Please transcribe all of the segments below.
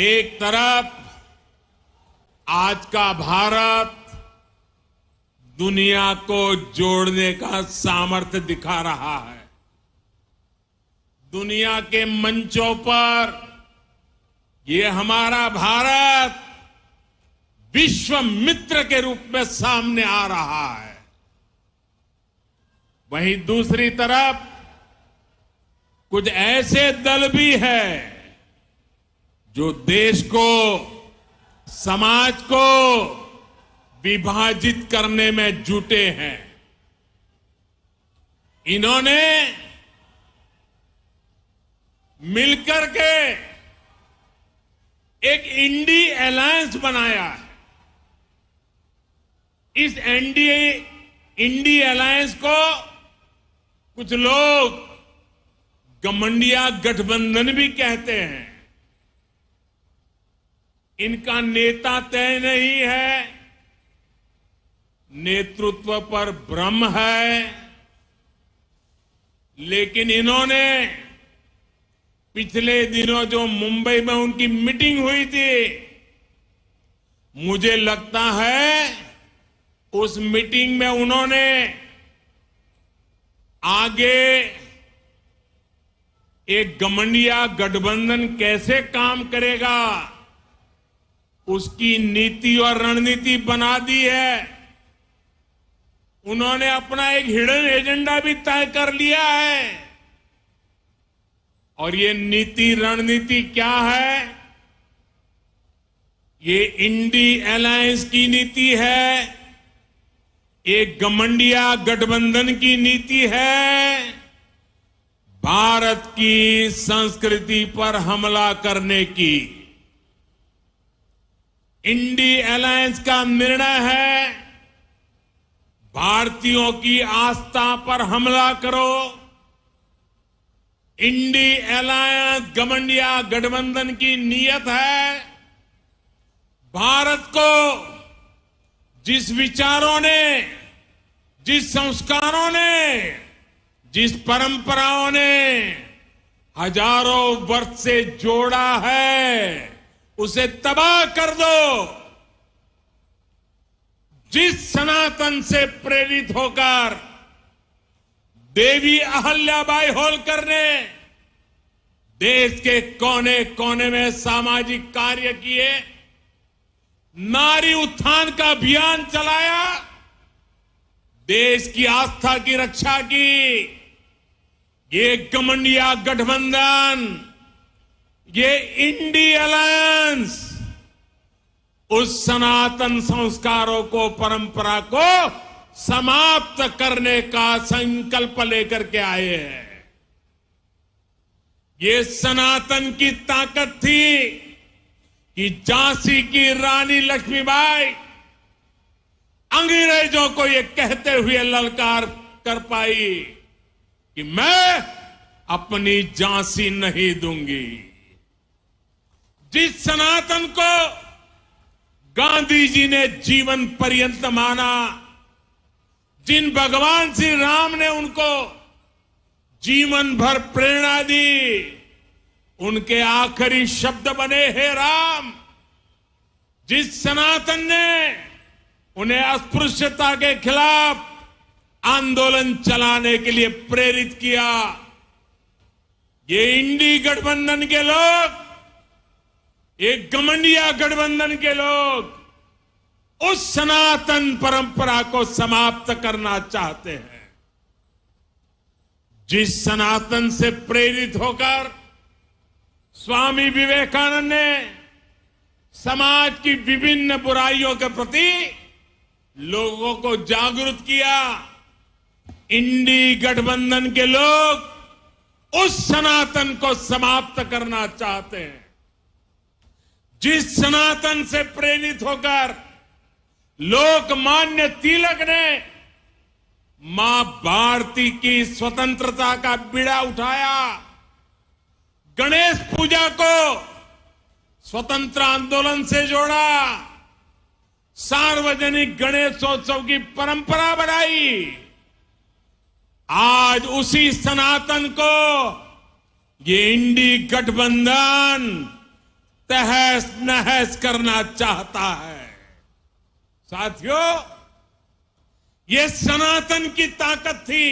एक तरफ आज का भारत दुनिया को जोड़ने का सामर्थ्य दिखा रहा है दुनिया के मंचों पर ये हमारा भारत विश्व मित्र के रूप में सामने आ रहा है वहीं दूसरी तरफ कुछ ऐसे दल भी हैं जो देश को समाज को विभाजित करने में जुटे हैं इन्होंने मिलकर के एक इंडी अलायंस बनाया है इस एनडीए इंडी अलायंस को कुछ लोग गमंडिया गठबंधन भी कहते हैं इनका नेता तय नहीं है नेतृत्व पर भ्रम है लेकिन इन्होंने पिछले दिनों जो मुंबई में उनकी मीटिंग हुई थी मुझे लगता है उस मीटिंग में उन्होंने आगे एक गमंडिया गठबंधन कैसे काम करेगा उसकी नीति और रणनीति बना दी है उन्होंने अपना एक हिडन एजेंडा भी तय कर लिया है और ये नीति रणनीति क्या है ये इंडी अलायंस की नीति है ये गमंडिया गठबंधन की नीति है भारत की संस्कृति पर हमला करने की इंडी अलायंस का निर्णय है भारतीयों की आस्था पर हमला करो इंडी अलायंस गमंडिया गठबंधन की नीयत है भारत को जिस विचारों ने जिस संस्कारों ने जिस परंपराओं ने हजारों वर्ष से जोड़ा है उसे तबाह कर दो जिस सनातन से प्रेरित होकर देवी अहल्याबाई होलकर ने देश के कोने कोने में सामाजिक कार्य किए नारी उत्थान का अभियान चलाया देश की आस्था की रक्षा की ये कमंडिया गठबंधन ये इंडी अलायंस उस सनातन संस्कारों को परंपरा को समाप्त करने का संकल्प लेकर के आए हैं ये सनातन की ताकत थी कि झांसी की रानी लक्ष्मीबाई अंग्रेजों को ये कहते हुए ललकार कर पाई कि मैं अपनी झांसी नहीं दूंगी जिस सनातन को गांधी जी ने जीवन पर्यंत माना जिन भगवान श्री राम ने उनको जीवन भर प्रेरणा दी उनके आखिरी शब्द बने हे राम जिस सनातन ने उन्हें अस्पृश्यता के खिलाफ आंदोलन चलाने के लिए प्रेरित किया ये इंडी गठबंधन के लोग ये गमंडिया गठबंधन के लोग उस सनातन परंपरा को समाप्त करना चाहते हैं जिस सनातन से प्रेरित होकर स्वामी विवेकानंद ने समाज की विभिन्न बुराइयों के प्रति लोगों को जागरूक किया इंडी गठबंधन के लोग उस सनातन को समाप्त करना चाहते हैं जिस सनातन से प्रेरित होकर लोकमान्य तिलक ने मां भारती की स्वतंत्रता का बीड़ा उठाया गणेश पूजा को स्वतंत्र आंदोलन से जोड़ा सार्वजनिक गणेशोत्सव की परंपरा बनाई आज उसी सनातन को ये इंडी गठबंधन तहस नहस करना चाहता है साथियों ये सनातन की ताकत थी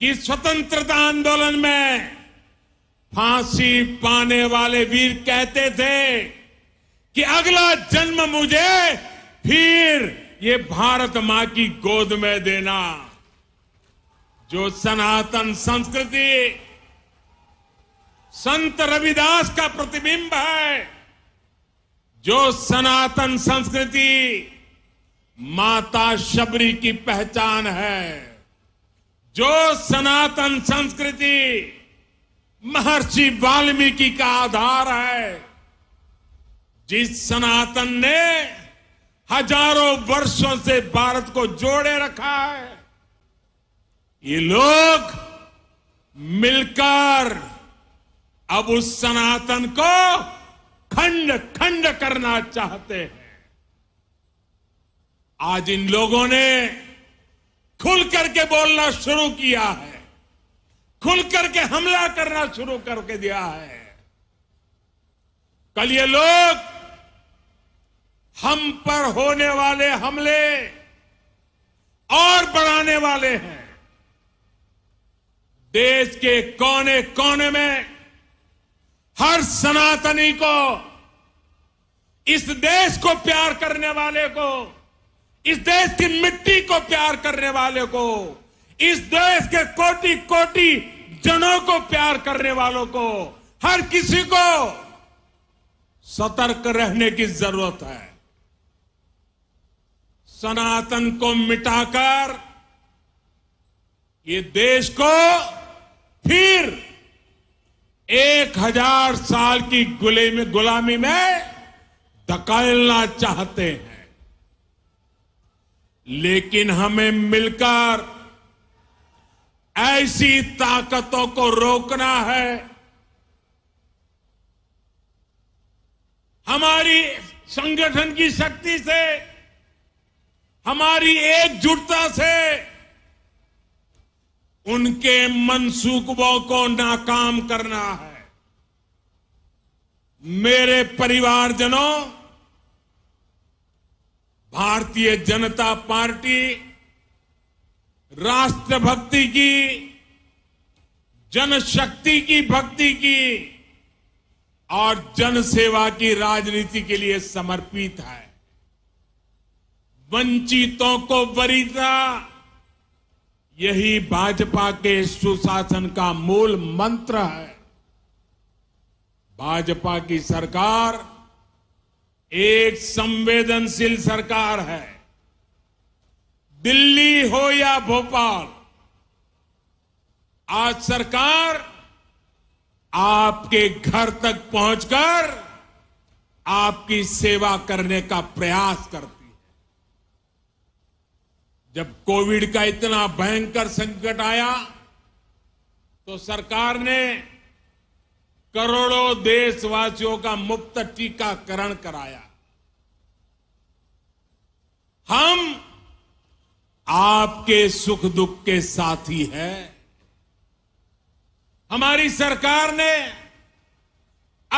कि स्वतंत्रता आंदोलन में फांसी पाने वाले वीर कहते थे कि अगला जन्म मुझे फिर ये भारत मां की गोद में देना जो सनातन संस्कृति संत रविदास का प्रतिबिंब है जो सनातन संस्कृति माता शबरी की पहचान है जो सनातन संस्कृति महर्षि वाल्मीकि का आधार है जिस सनातन ने हजारों वर्षों से भारत को जोड़े रखा है ये लोग मिलकर अब उस सनातन को खंड खंड करना चाहते हैं आज इन लोगों ने खुल करके बोलना शुरू किया है खुल करके हमला करना शुरू करके दिया है कल ये लोग हम पर होने वाले हमले और बढ़ाने वाले हैं देश के कोने कोने में हर सनातनी को इस देश को प्यार करने वाले को इस देश की मिट्टी को प्यार करने वाले को इस देश के कोटि कोटि जनों को प्यार करने वालों को हर किसी को सतर्क रहने की जरूरत है सनातन को मिटाकर ये देश को फिर एक हजार साल की गुले में गुलामी में धकेलना चाहते हैं लेकिन हमें मिलकर ऐसी ताकतों को रोकना है हमारी संगठन की शक्ति से हमारी एकजुटता से उनके मनसूखों को नाकाम करना है मेरे परिवारजनों भारतीय जनता पार्टी राष्ट्रभक्ति की जनशक्ति की भक्ति की और जनसेवा की राजनीति के लिए समर्पित है वंचितों को वरीता यही भाजपा के सुशासन का मूल मंत्र है भाजपा की सरकार एक संवेदनशील सरकार है दिल्ली हो या भोपाल आज सरकार आपके घर तक पहुंचकर आपकी सेवा करने का प्रयास करती जब कोविड का इतना भयंकर संकट आया तो सरकार ने करोड़ों देशवासियों का मुफ्त टीकाकरण कराया हम आपके सुख दुख के साथी हैं हमारी सरकार ने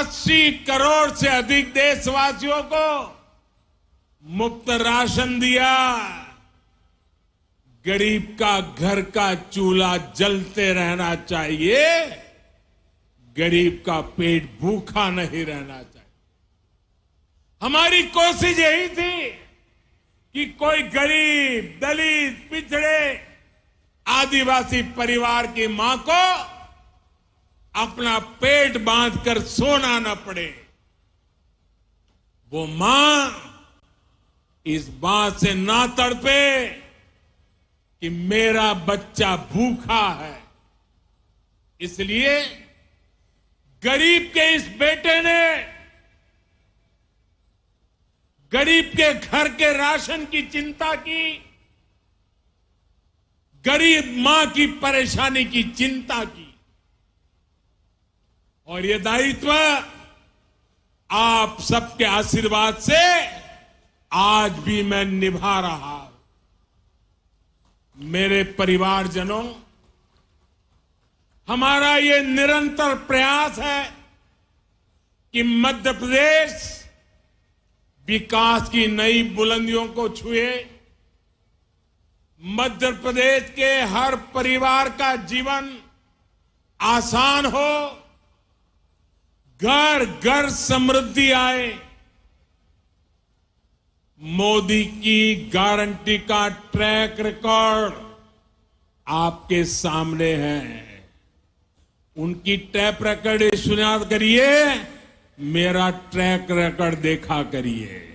80 करोड़ से अधिक देशवासियों को मुफ्त राशन दिया गरीब का घर का चूल्हा जलते रहना चाहिए गरीब का पेट भूखा नहीं रहना चाहिए हमारी कोशिश यही थी कि कोई गरीब दलित पिछड़े आदिवासी परिवार की मां को अपना पेट बांधकर सोना न पड़े वो मां इस बात से ना तड़पे कि मेरा बच्चा भूखा है इसलिए गरीब के इस बेटे ने गरीब के घर के राशन की चिंता की गरीब मां की परेशानी की चिंता की और यह दायित्व आप सबके आशीर्वाद से आज भी मैं निभा रहा मेरे परिवारजनों हमारा ये निरंतर प्रयास है कि मध्य प्रदेश विकास की नई बुलंदियों को छुए मध्य प्रदेश के हर परिवार का जीवन आसान हो घर घर समृद्धि आए मोदी की गारंटी का ट्रैक रिकॉर्ड आपके सामने है उनकी ट्रैप रिकॉर्ड सुना करिए मेरा ट्रैक रिकॉर्ड देखा करिए